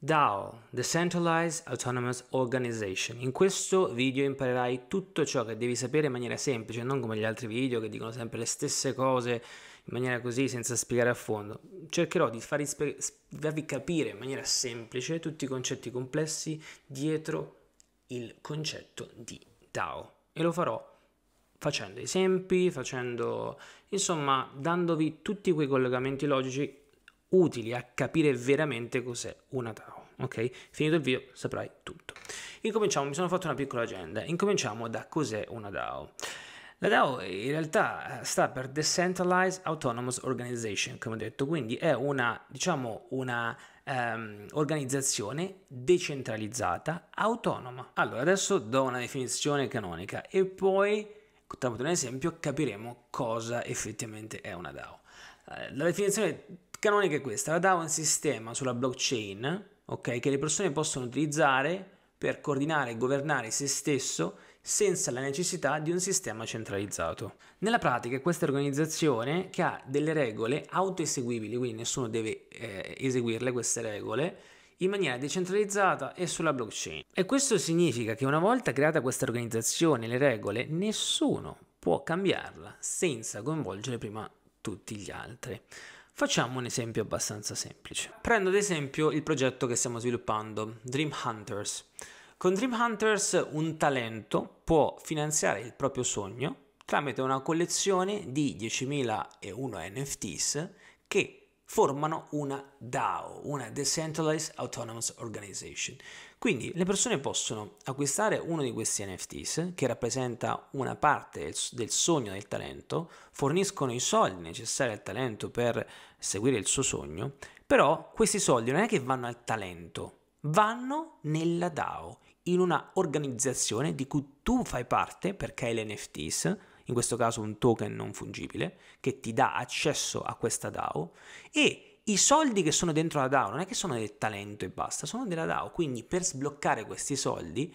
DAO, Decentralized Autonomous Organization. In questo video imparerai tutto ciò che devi sapere in maniera semplice, non come gli altri video che dicono sempre le stesse cose in maniera così senza spiegare a fondo. Cercherò di farvi, farvi capire in maniera semplice tutti i concetti complessi dietro il concetto di DAO e lo farò facendo esempi, facendo insomma dandovi tutti quei collegamenti logici utili a capire veramente cos'è una DAO. Ok? Finito il video saprai tutto. Incominciamo, mi sono fatto una piccola agenda. Incominciamo da cos'è una DAO. La DAO in realtà sta per Decentralized Autonomous Organization, come ho detto, quindi è una, diciamo, una Um, organizzazione decentralizzata autonoma. Allora, adesso do una definizione canonica e poi, tramite un esempio, capiremo cosa effettivamente è una DAO. Eh, la definizione canonica è questa, la DAO è un sistema sulla blockchain, ok, che le persone possono utilizzare per coordinare e governare se stesso senza la necessità di un sistema centralizzato. Nella pratica è questa organizzazione che ha delle regole autoeseguibili, quindi nessuno deve eh, eseguirle queste regole, in maniera decentralizzata e sulla blockchain. E questo significa che una volta creata questa organizzazione, le regole, nessuno può cambiarla senza coinvolgere prima tutti gli altri. Facciamo un esempio abbastanza semplice. Prendo ad esempio il progetto che stiamo sviluppando, Dream Hunters. Con Dream Hunters un talento può finanziare il proprio sogno tramite una collezione di 10.001 NFTs che formano una DAO, una Decentralized Autonomous Organization. Quindi le persone possono acquistare uno di questi NFTs che rappresenta una parte del sogno del talento, forniscono i soldi necessari al talento per seguire il suo sogno, però questi soldi non è che vanno al talento, vanno nella DAO, in una organizzazione di cui tu fai parte perché hai le NFTs, in questo caso un token non fungibile, che ti dà accesso a questa DAO e i soldi che sono dentro la DAO non è che sono del talento e basta, sono della DAO, quindi per sbloccare questi soldi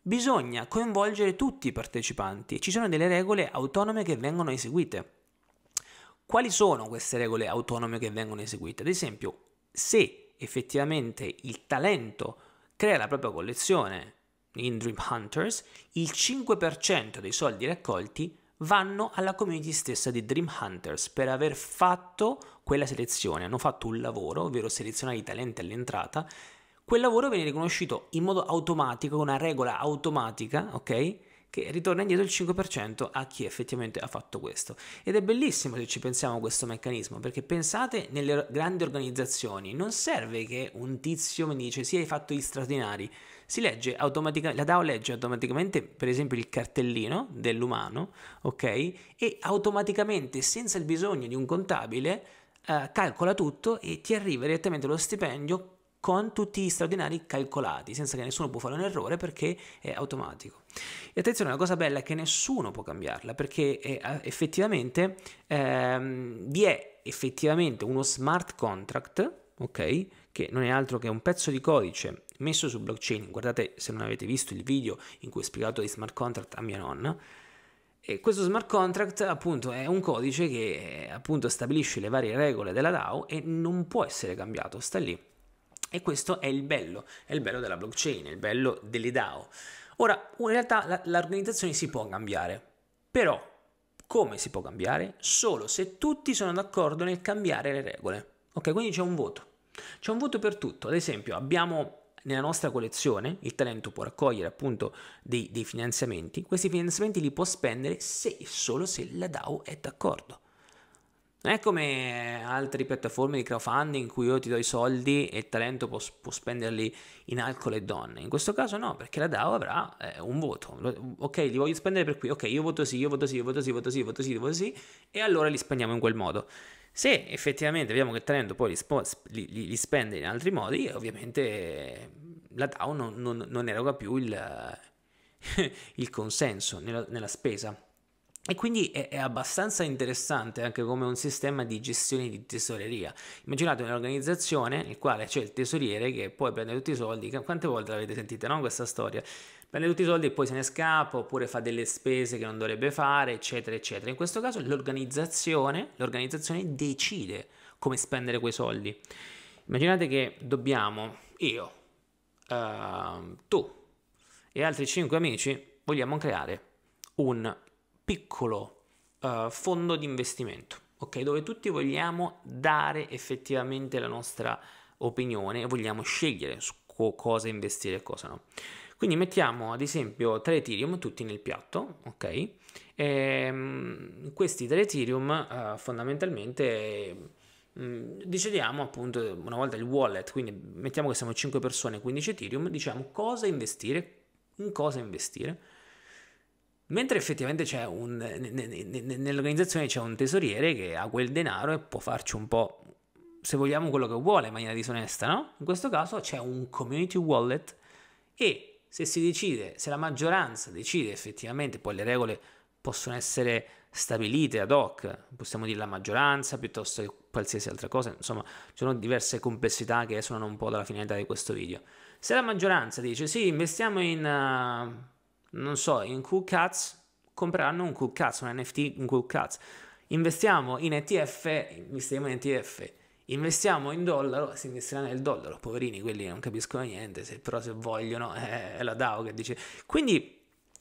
bisogna coinvolgere tutti i partecipanti, ci sono delle regole autonome che vengono eseguite. Quali sono queste regole autonome che vengono eseguite? Ad esempio, se effettivamente il talento crea la propria collezione in Dream Hunters, il 5% dei soldi raccolti vanno alla community stessa di Dream Hunters per aver fatto quella selezione. Hanno fatto un lavoro, ovvero selezionare i talenti all'entrata. Quel lavoro viene riconosciuto in modo automatico, con una regola automatica, ok? Che ritorna indietro il 5% a chi effettivamente ha fatto questo. Ed è bellissimo se ci pensiamo a questo meccanismo, perché pensate nelle grandi organizzazioni, non serve che un tizio mi dice sì hai fatto gli straordinari, si legge automaticamente, la DAO legge automaticamente per esempio il cartellino dell'umano, ok? E automaticamente senza il bisogno di un contabile eh, calcola tutto e ti arriva direttamente lo stipendio con tutti gli straordinari calcolati, senza che nessuno può fare un errore perché è automatico. E attenzione, la cosa bella è che nessuno può cambiarla perché è, effettivamente ehm, vi è effettivamente uno smart contract, ok? che non è altro che un pezzo di codice messo su blockchain. Guardate se non avete visto il video in cui ho spiegato di smart contract a mia nonna. E questo smart contract appunto è un codice che appunto stabilisce le varie regole della DAO e non può essere cambiato, sta lì. E questo è il bello, è il bello della blockchain, è il bello delle DAO. Ora, in realtà la, l'organizzazione si può cambiare, però come si può cambiare? Solo se tutti sono d'accordo nel cambiare le regole. Ok, quindi c'è un voto. C'è un voto per tutto, ad esempio abbiamo nella nostra collezione il talento può raccogliere appunto dei, dei, finanziamenti, questi finanziamenti li può spendere se e solo se la DAO è d'accordo. Non è come altre piattaforme di crowdfunding in cui io ti do i soldi e il talento può, può spenderli in alcol e donne. In questo caso no, perché la DAO avrà eh, un voto. Ok, li voglio spendere per qui. Ok, io voto sì, io voto sì, io voto sì, voto sì, voto sì, voto sì. E allora li spendiamo in quel modo. Se effettivamente vediamo che Trento poi li, spo- li, li, li, spende in altri modi, ovviamente la DAO non, non, non eroga più il, il consenso nella, nella, spesa. E quindi è, è, abbastanza interessante anche come un sistema di gestione di tesoreria. Immaginate un'organizzazione nel quale c'è il tesoriere che poi prende tutti i soldi. Quante volte l'avete sentita, no? Questa storia prende tutti i soldi e poi se ne scappa oppure fa delle spese che non dovrebbe fare, eccetera, eccetera. In questo caso l'organizzazione, l'organizzazione decide come spendere quei soldi. Immaginate che dobbiamo, io, uh, tu e altri 5 amici, vogliamo creare un piccolo uh, fondo di investimento, ok? Dove tutti vogliamo dare effettivamente la nostra opinione e vogliamo scegliere su cosa investire e cosa no. Quindi mettiamo ad esempio 3 Ethereum tutti nel piatto, ok? E, ehm, questi 3 Ethereum eh, fondamentalmente mm, decidiamo appunto una volta il wallet, quindi mettiamo che siamo 5 persone, 15 Ethereum, diciamo cosa investire, in cosa investire. Mentre effettivamente c'è un, nell'organizzazione c'è un tesoriere che ha quel denaro e può farci un po', se vogliamo, quello che vuole in maniera disonesta, no? In questo caso c'è un community wallet e se si decide, se la maggioranza decide effettivamente, poi le regole possono essere stabilite ad hoc, possiamo dire la maggioranza piuttosto che qualsiasi altra cosa, insomma ci sono diverse complessità che esulano un po' dalla finalità di questo video. Se la maggioranza dice sì, investiamo in, uh, non so, in cool cats, compreranno un cool cats, un NFT, un cool cats, investiamo in ETF, investiamo in ETF, Investiamo in dollaro, si investirà nel dollaro, poverini quelli non capiscono niente, se, però se vogliono eh, è la DAO che dice. Quindi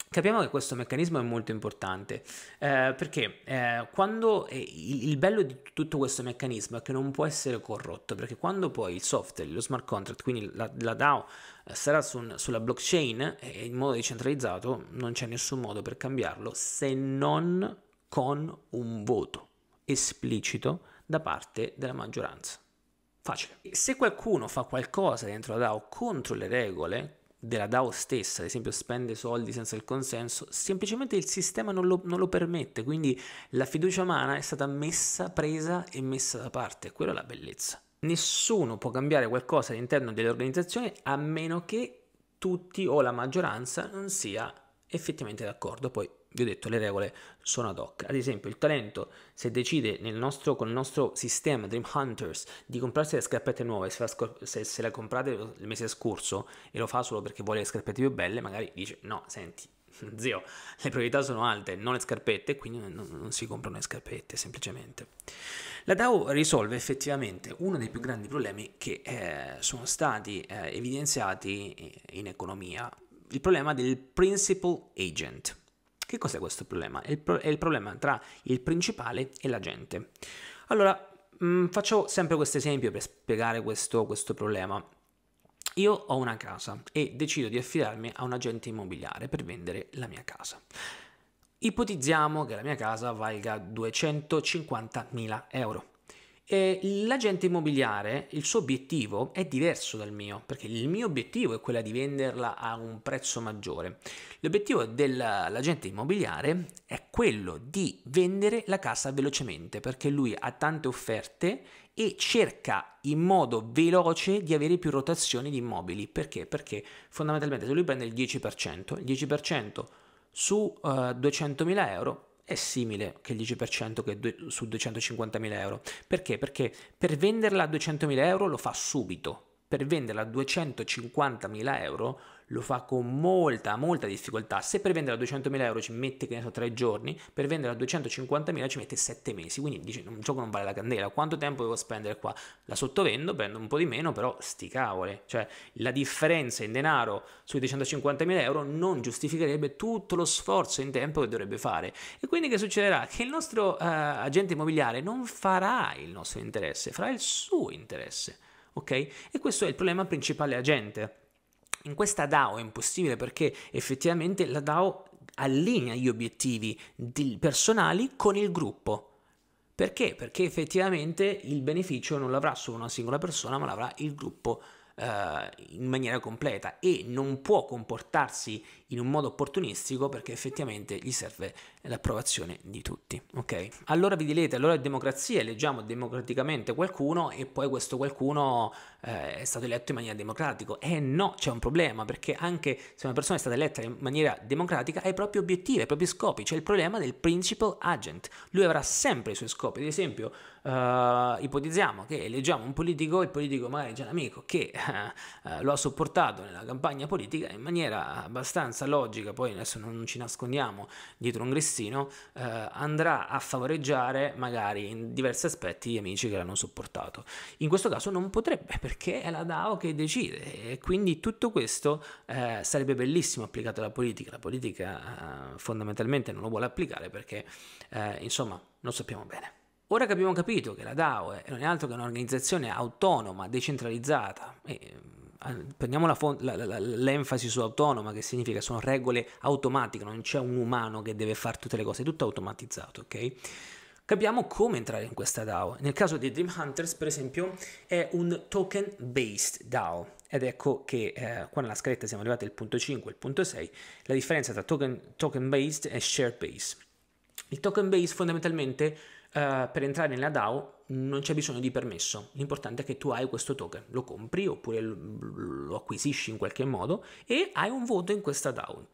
Capiamo che questo meccanismo è molto importante eh, perché eh, quando eh, il, il, bello di tutto questo meccanismo è che non può essere corrotto perché quando poi il software, lo smart contract, quindi la, la DAO eh, sarà su un, sulla blockchain eh, in modo decentralizzato non c'è nessun modo per cambiarlo se non con un voto esplicito da parte della maggioranza. Facile. Se qualcuno fa qualcosa dentro la DAO contro le regole della DAO stessa, ad esempio spende soldi senza il consenso, semplicemente il sistema non lo, non lo permette, quindi la fiducia umana è stata messa, presa e messa da parte, quella è la bellezza. Nessuno può cambiare qualcosa all'interno dell'organizzazione a meno che tutti o la maggioranza non sia effettivamente d'accordo, poi vi ho detto le regole sono ad hoc. Ad esempio, il talento, se decide nostro, con il nostro sistema Dream Hunters di comprarsi le scarpette nuove, se, la, se, se le comprate il mese scorso e lo fa solo perché vuole le scarpette più belle, magari dice: No, senti, zio, le priorità sono alte, non le scarpette, quindi non, non, si comprano le scarpette semplicemente. La DAO risolve effettivamente uno dei più grandi problemi che eh, sono stati eh, evidenziati eh, in economia, il problema del principal agent. Che cos'è questo problema? È il, pro- è il problema tra il principale e la gente. Allora, mh, mm, faccio sempre questo esempio per spiegare questo, questo problema. Io ho una casa e decido di affidarmi a un agente immobiliare per vendere la mia casa. Ipotizziamo che la mia casa valga 250.000 euro. Eh, l'agente immobiliare, il suo obiettivo è diverso dal mio, perché il mio obiettivo è quello di venderla a un prezzo maggiore. L'obiettivo dell'agente immobiliare è quello di vendere la casa velocemente, perché lui ha tante offerte e cerca in modo veloce di avere più rotazioni di immobili. Perché? Perché fondamentalmente se lui prende il 10%, il 10% su uh, eh, 200.000 euro è simile che il 10% che due, su 250.000 euro. Perché? Perché per venderla a 200.000 euro lo fa subito, per venderla a 250.000 euro lo fa con molta, molta difficoltà. Se per vendere a 200.000 euro ci mette, che ne so, 3 giorni, per vendere a 250.000 ci mette 7 mesi, quindi dice, un gioco non vale la candela, quanto tempo devo spendere qua? La sottovendo, prendo un po' di meno, però sti cavole, cioè la differenza in denaro sui 250.000 euro non giustificherebbe tutto lo sforzo in tempo che dovrebbe fare. E quindi che succederà? Che il nostro eh, agente immobiliare non farà il nostro interesse, farà il suo interesse, ok? E questo è il problema principale agente in questa DAO è impossibile perché effettivamente la DAO allinea gli obiettivi personali con il gruppo. Perché? Perché effettivamente il beneficio non l'avrà solo una singola persona, ma l'avrà il gruppo eh, in maniera completa e non può comportarsi in un modo opportunistico perché effettivamente gli serve l'approvazione di tutti. Ok? Allora vi direte, allora è democrazia, eleggiamo democraticamente qualcuno e poi questo qualcuno eh, è stato eletto in maniera democratica. Eh no, c'è un problema, perché anche se una persona è stata eletta in maniera democratica ha i propri obiettivi, i propri scopi. C'è il problema del principal agent. Lui avrà sempre i suoi scopi. Ad esempio, eh, ipotizziamo che eleggiamo un politico, il politico magari è già un amico che eh, eh lo ha supportato nella campagna politica in maniera abbastanza logica, poi adesso non ci nascondiamo dietro un grissino, eh, andrà a favoreggiare magari in diversi aspetti gli amici che l'hanno supportato. In questo caso non potrebbe, perché perché è la DAO che decide e quindi tutto questo eh, sarebbe bellissimo applicato alla politica, la politica eh, fondamentalmente non lo vuole applicare perché eh, insomma non sappiamo bene. Ora che abbiamo capito che la DAO è, non è altro che un'organizzazione autonoma, decentralizzata, e, eh, prendiamo la fon- la, la, l'enfasi su autonoma, che significa sono regole automatiche, non c'è un umano che deve fare tutte le cose, è tutto automatizzato, ok? capiamo come entrare in questa DAO. Nel caso di Dream Hunters, per esempio, è un token based DAO. Ed ecco che eh, qua nella scaletta siamo arrivati al punto 5 e al punto 6, la differenza tra token, token based e share based. Il token based fondamentalmente eh, per entrare nella DAO non c'è bisogno di permesso, l'importante è che tu hai questo token, lo compri oppure lo acquisisci in qualche modo e hai un voto in questa DAO.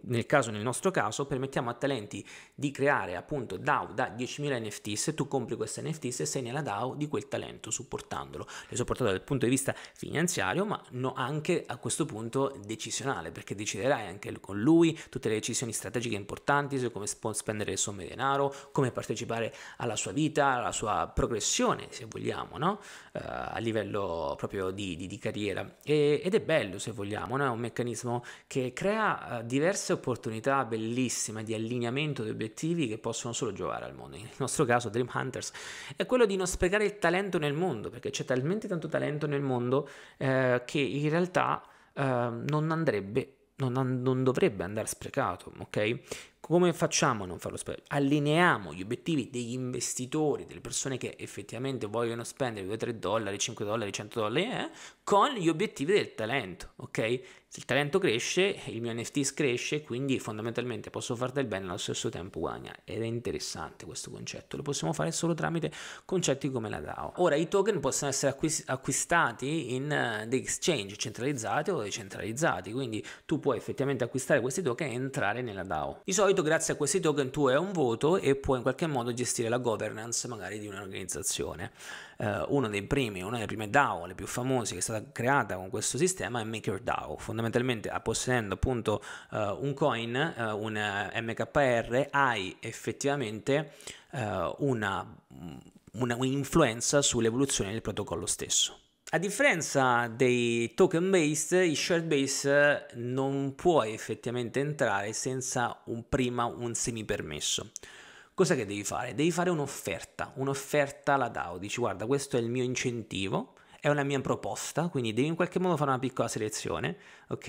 Nel caso, nel nostro caso, permettiamo a talenti di creare appunto DAO da 10.000 NFT se tu compri questa NFT se sei nella DAO di quel talento supportandolo. Le supportato dal punto di vista finanziario ma no, anche a questo punto decisionale perché deciderai anche con lui tutte le decisioni strategiche importanti su come spendere le somme di denaro, come partecipare alla sua vita, alla sua progressione progressione, se vogliamo, no? uh, a livello proprio di, di, di carriera. E, ed è bello, se vogliamo, no? è un meccanismo che crea eh, diverse opportunità bellissime di allineamento di obiettivi che possono solo giovare al mondo. Nel nostro caso, Dream Hunters è quello di non sprecare il talento nel mondo, perché c'è talmente tanto talento nel mondo eh, che in realtà eh, non andrebbe non, non, dovrebbe andare sprecato, ok? Come facciamo a non farlo spendere? Allineiamo gli obiettivi degli investitori, delle persone che effettivamente vogliono spendere 2-3 dollari, 5 dollari, 100 dollari, eh, con gli obiettivi del talento, ok? Se il talento cresce, il mio NFT cresce, quindi fondamentalmente posso far del bene allo stesso tempo guadagnare. Ed è interessante questo concetto, lo possiamo fare solo tramite concetti come la DAO. Ora, i token possono essere acquist- acquistati in uh, eh, dei exchange centralizzati o decentralizzati, quindi tu puoi effettivamente acquistare questi token e entrare nella DAO. Di solito solito grazie a questi token tu hai un voto e puoi in qualche modo gestire la governance magari di un'organizzazione. Eh, uno dei primi, una delle prime DAO, le più famose che è stata creata con questo sistema è MakerDAO. Fondamentalmente possedendo appunto eh, un coin, eh, un eh, MKR, hai effettivamente eh, una, mm, una, un'influenza sull'evoluzione del protocollo stesso. A differenza dei token based, i shirt base non puoi effettivamente entrare senza un prima un semipermesso. Cosa che devi fare? Devi fare un'offerta, un'offerta alla DAO, dici guarda questo è il mio incentivo, è una mia proposta, quindi devi in qualche modo fare una piccola selezione, ok?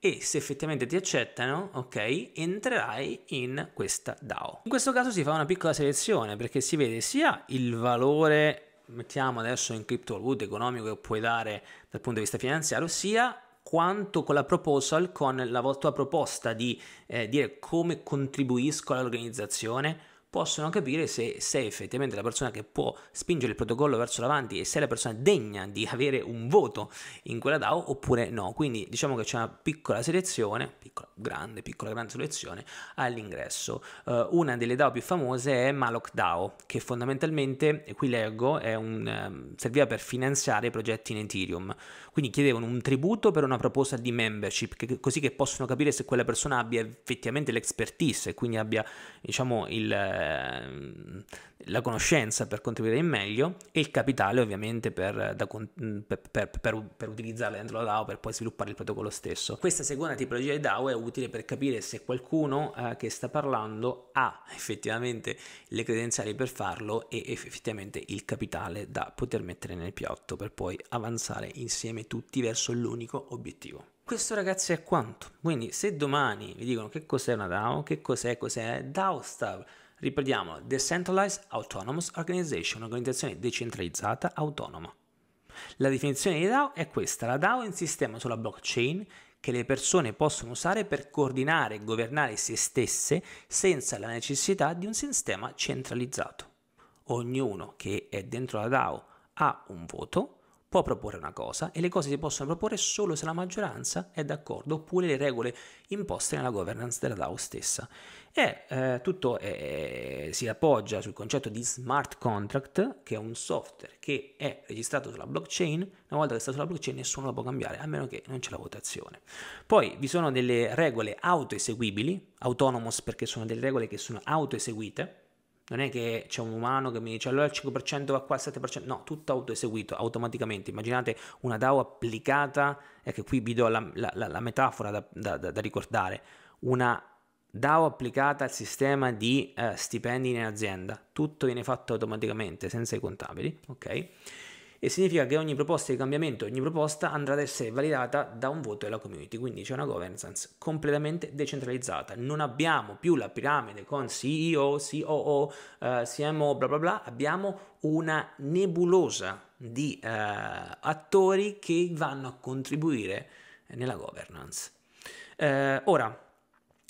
E se effettivamente ti accettano, ok, entrerai in questa DAO. In questo caso si fa una piccola selezione perché si vede sia il valore mettiamo adesso in criptovalute economico che puoi dare dal punto di vista finanziario, sia quanto con la proposal, con la tua proposta di eh, dire come contribuisco all'organizzazione, possono capire se sei effettivamente la persona che può spingere il protocollo verso l'avanti e se è la persona degna di avere un voto in quella DAO oppure no. Quindi diciamo che c'è una piccola selezione, piccola, grande, piccola, grande selezione all'ingresso. Uh, una delle DAO più famose è Malok DAO, che fondamentalmente, e qui leggo, un, um, serviva per finanziare progetti in Ethereum. Quindi chiedevano un tributo per una proposta di membership, che, così che possono capire se quella persona abbia effettivamente l'expertise e quindi abbia diciamo il Ehm, la conoscenza per contribuire in meglio e il capitale ovviamente per, da, per, per, per utilizzarla dentro la DAO per poi sviluppare il protocollo stesso. Questa seconda tipologia di DAO è utile per capire se qualcuno eh, che sta parlando ha effettivamente le credenziali per farlo e effettivamente il capitale da poter mettere nel piatto per poi avanzare insieme tutti verso l'unico obiettivo. Questo ragazzi è quanto, quindi se domani vi dicono che cos'è una DAO, che cos'è, cos'è DAO sta Riprendiamo Decentralized Autonomous Organization, un'organizzazione decentralizzata autonoma. La definizione di DAO è questa, la DAO è un sistema sulla blockchain che le persone possono usare per coordinare e governare se stesse senza la necessità di un sistema centralizzato. Ognuno che è dentro la DAO ha un voto può proporre una cosa e le cose si possono proporre solo se la maggioranza è d'accordo oppure le regole imposte nella governance della DAO stessa. E eh, tutto eh, eh si appoggia sul concetto di smart contract, che è un software che è registrato sulla blockchain, una volta che è stato sulla blockchain nessuno lo può cambiare, a meno che non c'è la votazione. Poi vi sono delle regole autoeseguibili, autonomous perché sono delle regole che sono autoeseguite, non è che c'è un umano che mi dice allora il 5% va qua, il 7%, no, tutto autoeseguito automaticamente. Immaginate una DAO applicata, ecco qui vi do la, la, la metafora da, da, da, ricordare, una DAO applicata al sistema di eh, stipendi in azienda, tutto viene fatto automaticamente senza i contabili, ok? e significa che ogni proposta di cambiamento, ogni proposta andrà ad essere validata da un voto della community, quindi c'è una governance completamente decentralizzata. Non abbiamo più la piramide con CEO, COO, eh, CMO, bla bla bla, abbiamo una nebulosa di eh, attori che vanno a contribuire nella governance. Eh, ora,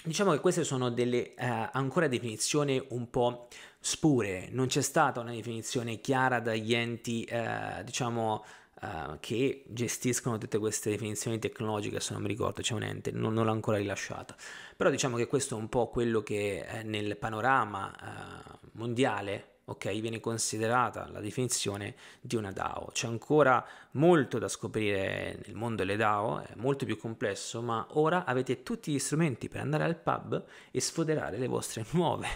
Diciamo che queste sono delle eh, ancora definizioni un po' spure, non c'è stata una definizione chiara dagli enti, eh, diciamo, eh, che gestiscono tutte queste definizioni tecnologiche, se non mi ricordo, c'è un ente, non, non l'ho ancora rilasciata. Però diciamo che questo è un po' quello che nel panorama eh, mondiale ok? Viene considerata la definizione di una DAO. C'è ancora molto da scoprire nel mondo delle DAO, è molto più complesso, ma ora avete tutti gli strumenti per andare al pub e sfoderare le vostre nuove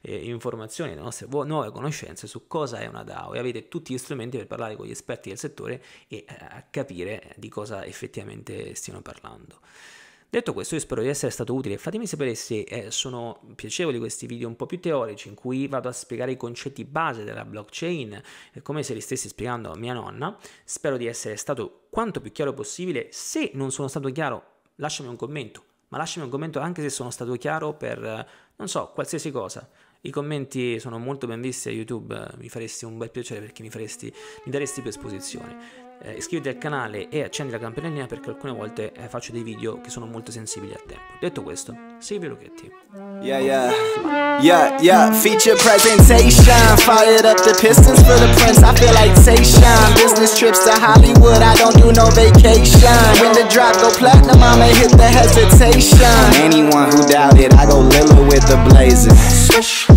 eh, informazioni, le nostre nuove conoscenze su cosa è una DAO e avete tutti gli strumenti per parlare con gli esperti del settore e eh, capire di cosa effettivamente stiano parlando. Detto questo io spero di essere stato utile, fatemi sapere se eh, sono piacevoli questi video un po' più teorici in cui vado a spiegare i concetti base della blockchain eh, come se li stessi spiegando a mia nonna, spero di essere stato quanto più chiaro possibile, se non sono stato chiaro lasciami un commento, ma lasciami un commento anche se sono stato chiaro per, eh, non so, qualsiasi cosa. I commenti sono molto ben visti a YouTube, eh, mi faresti un bel piacere perché mi, faresti, mi daresti più esposizione eh, iscriviti al canale e accendi la campanellina perché alcune volte eh, faccio dei video che sono molto sensibili al tempo. Detto questo, segui Lucchetti. Yeah, yeah, yeah, yeah, feature presentation. Fired up the pistons for the prince. I feel like Tayshawn. Business trips to Hollywood, I don't do no vacation. When the drop go platinum, I'ma hit the hesitation. Anyone who doubted, I go Lilla with the blazing.